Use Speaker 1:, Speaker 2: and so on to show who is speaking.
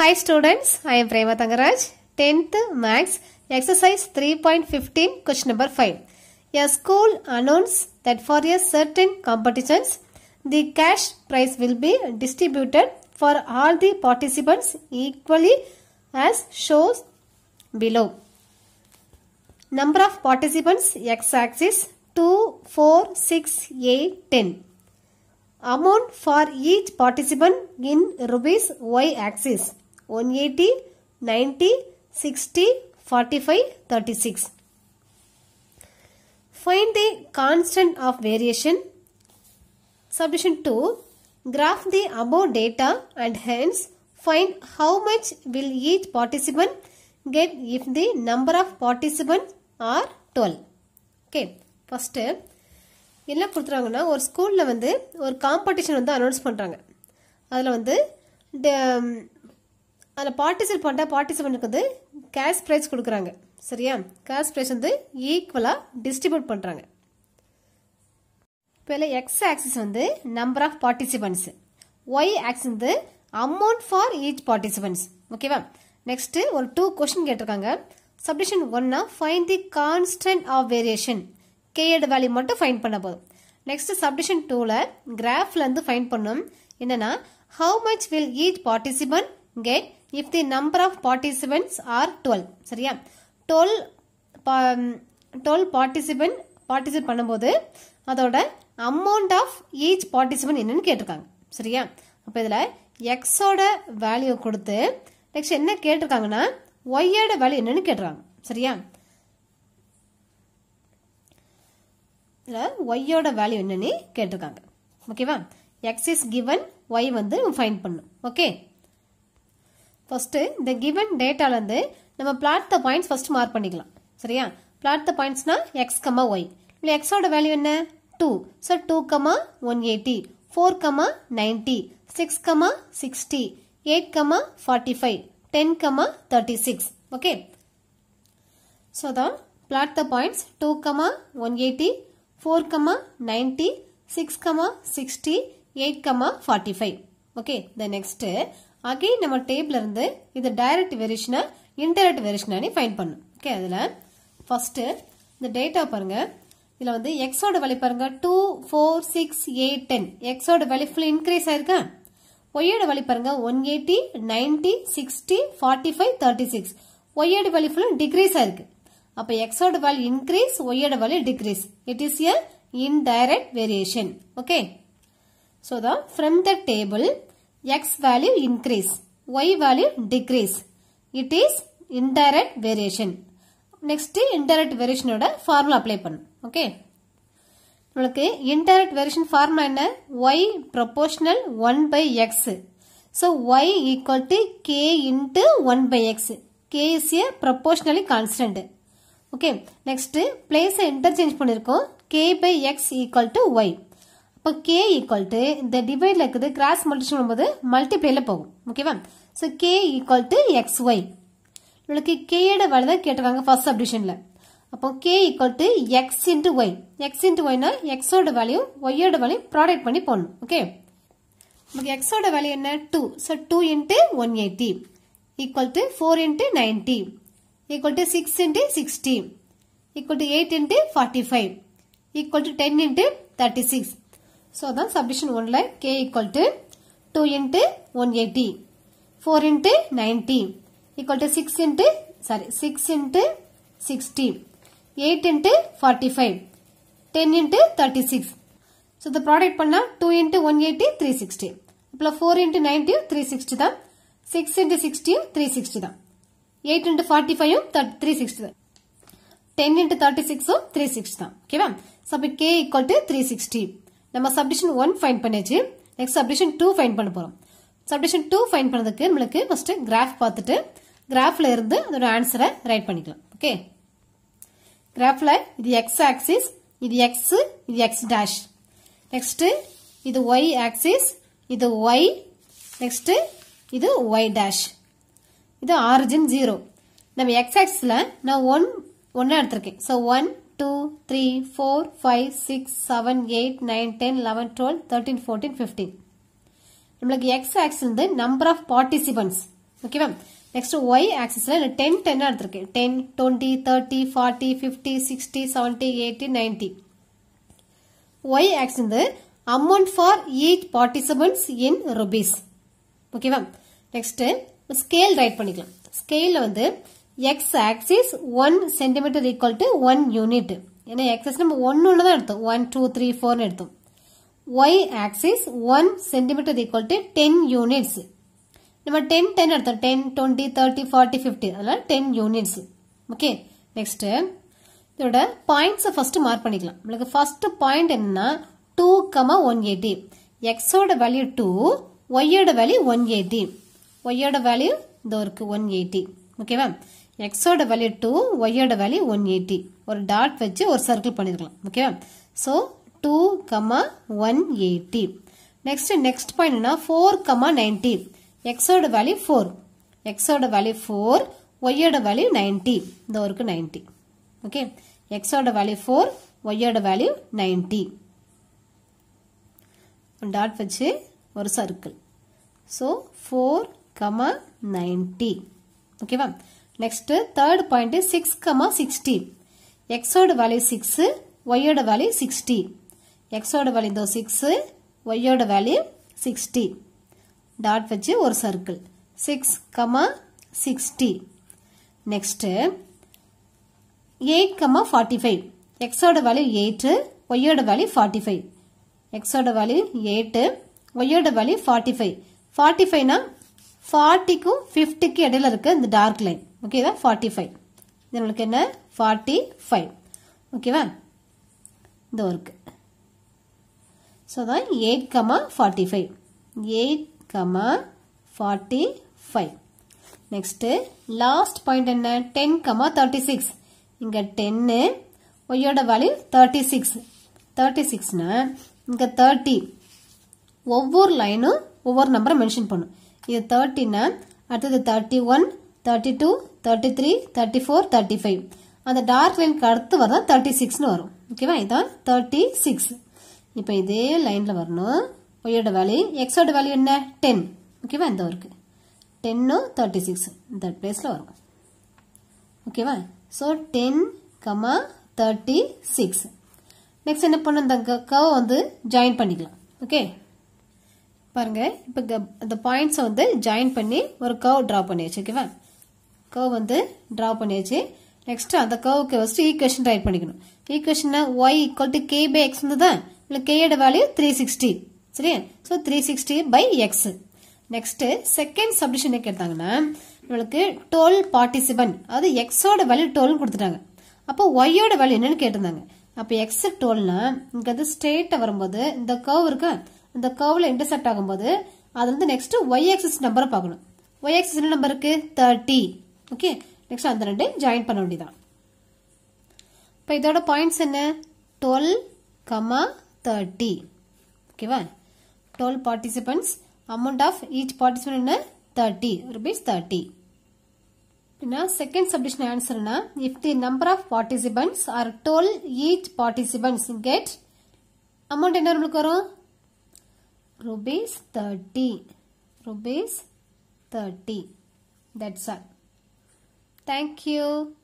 Speaker 1: Hi students, I am Prema Tangaraj, 10th Max, exercise 3.15, question number 5. A school announced that for a certain competitions, the cash prize will be distributed for all the participants equally as shows below. Number of participants x-axis 2, 4, 6, 8, 10. Amount for each participant in rupees y-axis. One eighty ninety sixty forty five thirty six find the constant of variation subdivision two graph the above data and hence find how much will each participant get if the number of participants are twelve Okay, first என்ன கொடுத்துறாங்கன்னா ஒரு ஸ்கூலில் வந்து ஒரு competition வந்து announce பண்ணுறாங்க அதில் வந்து அதில் பார்ட்டிசிபேட் பண்ணால் பார்ட்டிசிபெண்ட்டுக்கு வந்து கேஷ் ப்ரைஸ் கொடுக்குறாங்க சரியா கேஷ் ப்ரைஸ் வந்து ஈக்குவலாக டிஸ்ட்ரிபியூட் பண்ணுறாங்க இப்போ இல்லை எக்ஸ் ஆக்சிஸ் வந்து number of participants Y axis வந்து அமௌண்ட் ஃபார் ஈச் பார்ட்டிசிபெண்ட்ஸ் ஓகேவா நெக்ஸ்ட்டு ஒரு டூ கொஷின் கேட்டிருக்காங்க சப்டிஷன் ஒன்னா find the constant of variation கேஎட் வேல்யூ மட்டும் ஃபைன் பண்ண போதும் நெக்ஸ்ட் சப்டிஷன் டூவில் கிராஃப்லேருந்து ஃபைன் பண்ணும் என்னன்னா how much will each participant get if the number of participants are twelve சரியா 12 12 um, participant பார்ட்டிசிபேட் பண்ணும்போது அதோட அமௌண்ட் ஆஃப் each participant என்னன்னு கேட்டிருக்காங்க சரியா அப்போ இதில் எக்ஸோட வேல்யூ கொடுத்து நெக்ஸ்ட் என்ன கேட்டிருக்காங்கன்னா ஓட வேல்யூ என்னன்னு கேட்டுறாங்க சரியா இதில் ஒய்யோட வேல்யூ என்னன்னு கேட்டிருக்காங்க ஓகேவா x இஸ் கிவன் ஒய் வந்து ஃபைன் பண்ணும் ஓகே ஃபஸ்ட்டு இந்த கிவன் டேட்டாலேருந்து நம்ம plot the points first mark பண்ணிக்கலாம் சரியா பிளாட் த பாயிண்ட்ஸ்னால் எக்ஸ் கம்மா ஒய் இல்லை எக்ஸோட வேல்யூ என்ன two so two comma one eighty four comma ninety six comma sixty eight comma forty five ten comma thirty six okay so தான் the plot two points one eighty four 4 ninety six 6 sixty eight 8 forty five okay the next again நம்ம table இருந்து இது direct வெரிஷனா indirect வெரிஷனானு find பண்ணும் okay அதில் first இந்த data பாருங்கள் இதில் வந்து எக்ஸோட வேல்யூ பாருங்கள் two four six eight ten எக்ஸோட வேல்யூ ஃபுல் இன்க்ரீஸ் ஆயிருக்கா ஒய்யோட வேல்யூ பாருங்கள் one eighty ninety sixty forty five thirty six ஒய்யோட வேல்யூ ஃபுல்லும் டிக்ரீஸ் ஆயிருக்கு அப்போ எக்ஸோட வேல்யூ இன்க்ரீஸ் ஒய்யோட value decrease it is a indirect variation okay so தான் from the table x value increase, y value decrease. It is indirect variation. Next indirect வேரியேஷனோட formula apply பண்ணும் okay நம்மளுக்கு indirect variation formula என்ன Y proportional one by X so Y equal to K into one by X K is a proportionally constant okay next பிளேஸை interchange பண்ணியிருக்கோம் K by X equal to Y இப்போ K equal to இந்த டிவைடில் இருக்குது cross multiplication வரும்போது மல்டிப்ளேல போகும் ஓகேவா so K equal to X Y இவளுக்கு கேயோட வேலை தான் கேட்டிருக்காங்க ஃபர்ஸ்ட் அப்டிஷனில் அப்போ K equal to X into Y X into ஒய்னா எக்ஸோட வேல்யூ ஒய்யோட வேல்யூ ப்ராடக்ட் பண்ணி போடணும் ஓகே நமக்கு எக்ஸோட வேல்யூ என்ன two so two into one eighty equal to four into ninety equal to six into sixty equal to eight into forty five equal to ten into thirty six so அதான் subdivision ஒன்ல K equal to two into one eighty four into ninety equal to six into sorry six into sixty eight into forty five ten into thirty six so இந்த product பண்ணால் two into one eighty three sixty இப்போ four into நைன்ட்டியும் three sixty தான் six into சிக்ஸ்டியும் three sixty தான் eight into forty ஃபைவும் three sixty தான் ten into thirty சிக்ஸும் த்ரீ சிக்ஸ்டி தான் ஓகேவா ஸோ அப்போ K equal to three sixty நம்ம சப்டிஷன் ஒன் ஃபைன் பண்ணியாச்சு நெக்ஸ்ட் சப்டிஷன் டூ ஃபைன் பண்ண போகிறோம் சப்டிஷன் டூ ஃபைன் பண்ணுறதுக்கு நம்மளுக்கு ஃபர்ஸ்ட் கிராஃப் பார்த்துட்டு கிராஃபில் இருந்து அதோட ஆன்சரை ரைட் பண்ணிக்கலாம் ஓகே கிராஃபில் இது எக்ஸ் ஆக்சிஸ் இது எக்ஸ் இது எக்ஸ் டேஷ் நெக்ஸ்ட்டு இது ஒய் ஆக்சிஸ் இது ஒய் நெக்ஸ்ட்டு இது ஒய் டேஷ் இது ஆரிஜின் ஜீரோ நம்ம எக்ஸ் ஆக்சிஸ்ல நான் ஒன் ஒன்னா எடுத்திருக்கேன் so one two three four five six seven eight nine ten eleven twelve thirteen fourteen fifteen நம்மளுக்கு எக்ஸ் ஆக்சிஸ் வந்து நம்பர் ஆஃப் பார்ட்டிசிபென்ட்ஸ் ஓகேவா நெக்ஸ்ட் ஒய் ஆக்சிஸில் டென் டென்னாக எடுத்திருக்கேன் ten twenty thirty forty fifty sixty seventy eighty ninety Y axis வந்து amount for each participants in rupees ஓகேவா next scale write பண்ணிக்கலாம் ஸ்கேலில் வந்து x axis one centimetre to 1 one unit ஏன்னா எக்ஸஸ் நம்ம ஒன்று உள்ளதா தான் எடுத்தோம் ஒன் டூ த்ரீ ஃபோர்னு எடுத்தோம் y axis one centimetre equal to ten units நம்ம டென் டென் எடுத்தோம் டென் 20, தேர்ட்டி ஃபார்ட்டி ஃபிஃப்டி அதனால டென் units. ஓகே நெக்ஸ்ட்டு இதோட பாயிண்ட்ஸை ஃபஸ்ட்டு மார்க் பண்ணிக்கலாம் நம்மளுக்கு ஃபஸ்ட்டு பாயிண்ட் என்னன்னா டூ கமா ஒன் எயிட்டி எக்ஸோட வேல்யூ டூ ஒய்யோட வேல்யூ ஒன் எயிட்டி ஒய்யோட வேல்யூ இதோ இருக்குது ஒன் எயிட்டி ஓகேவா எக்ஸோட வேல்யூ டூ ஒய்யோட வேல்யூ ஒன் எயிட்டி ஒரு டாட் வச்சு ஒரு சர்க்கிள் பண்ணிருக்கலாம் ஓகேவா so two comma one eighty next next பாயிண்ட்னா ஃபோர் கமா நைன்டி எக்ஸோட வேல்யூ ஃபோர் எக்ஸோட வேல்யூ ஃபோர் ஒய்யோட வேல்யூ நைன்டி இந்த ஒருக்கு நைன்டி ஓகே எக்ஸோட வேல்யூ ஃபோர் ஒய்யோட வேல்யூ நைன்டி டாட் வச்சு ஒரு circle so four comma ninety ஓகேவா next third point six comma sixty எக்ஸோட வேல்யூ சிக்ஸ் ஒய்யோட வேல்யூ சிக்ஸ்டி எக்ஸோட வேல்யூ தோ சிக்ஸ் ஒய்யோட வேல்யூ சிக்ஸ்டி டாட் வச்சு ஒரு circle six comma sixty next eight comma forty five எக்ஸோட வேல்யூ எயிட்டு ஒய்யோட வேல்யூ ஃபார்ட்டி ஃபைவ் எக்ஸோட வேல்யூ எயிட்டு ஒய்யோட வேல்யூ ஃபார்ட்டி ஃபைவ் ஃபார்ட்டி ஃபைவ்னா ஃபார்ட்டிக்கும் ஃபிஃப்டிக்கும் இடையில இருக்க இந்த டார்க் லைன் ஓகே ஓகேவா ஃபார்ட்டி ஃபைவ் இது நம்மளுக்கு என்ன ஃபார்ட்டி ஃபைவ் ஓகேவா இந்த ஒர்க்கு ஸோ அதான் eight comma forty five eight comma forty five next last point என்ன டென் கமா தேர்ட்டி சிக்ஸ் இங்கே டென்னு ஒய்யோட வேல்யூ தேர்ட்டி சிக்ஸ் தேர்ட்டி சிக்ஸ்னா இங்கே தேர்ட்டி ஒவ்வொரு லைனும் ஒவ்வொரு நம்பரை மென்ஷன் பண்ணும் இது தேர்ட்டின்னா அடுத்தது thirty one thirty two thirty three thirty four thirty five அந்த டார்க் லைன் அடுத்து வரதான் தேர்ட்டி சிக்ஸ்னு வரும் ஓகேவா இதான் தேர்ட்டி சிக்ஸ் இப்போ இதே லைனில் வரணும் ஒய்யோட வேல்யூ எக்ஸோட வேல்யூ என்ன டென் ஓகேவா இந்த இருக்குது டென்னும் தேர்ட்டி சிக்ஸ் இந்த பிளேஸில் வரும் ஓகேவா so ten comma thirty six next என்ன பண்ண இந்த கவ் வந்து ஜாயின் பண்ணிக்கலாம் ஓகே பாருங்கள் இப்போ இந்த பாயிண்ட்ஸை வந்து ஜாயின் பண்ணி ஒரு கவ் ட்ரா பண்ணி வச்சு ஓகேவா கர்வ் வந்து ட்ரா பண்ணியாச்சு நெக்ஸ்ட் அந்த கர்வுக்கு ஃபர்ஸ்ட் ஈக்குவேஷன் ரைட் பண்ணிக்கணும் ஈக்குவேஷன்னா y equal to k by x தான் இல்லை கேயோட வேல்யூ த்ரீ சிக்ஸ்டி சரியா so three sixty by x next second சப்டிஷனுக்கு கேட்டாங்கன்னா நம்மளுக்கு டுவெல் பார்ட்டிசிபென்ட் அது எக்ஸோட வேல்யூ டுவெல்னு கொடுத்துட்டாங்க அப்போ ஒய்யோட வேல்யூ என்னன்னு கேட்டிருந்தாங்க அப்போ எக்ஸ் டுவெல்னா இங்கே வந்து ஸ்ட்ரெயிட்டாக வரும்போது இந்த கர்வ் இருக்கா இந்த கர்வில் இன்டர்செக்ட் ஆகும்போது அது வந்து நெக்ஸ்ட் ஒய் எக்ஸஸ் நம்பரை பார்க்கணும் ஒய் எக்ஸஸ் என்ன நம்பர் இருக்கு தேர்ட்டி ஓகே நெக்ஸ்ட் அந்த ரெண்டு ஜாயின் பண்ண வேண்டியதான் இப்போ இதோட பாயிண்ட்ஸ் என்ன டுவெல் கமா தேர்ட்டி ஓகேவா twelve participants amount of each participant என்ன தேர்ட்டி ருபீஸ் தேர்ட்டி அப்படின்னா செகண்ட் சப்டிஷன் ஆன்சர்னா if the number of participants are told each participants get amount என்ன நம்மளுக்கு வரும் rupees thirty rupees thirty that's all Thank you.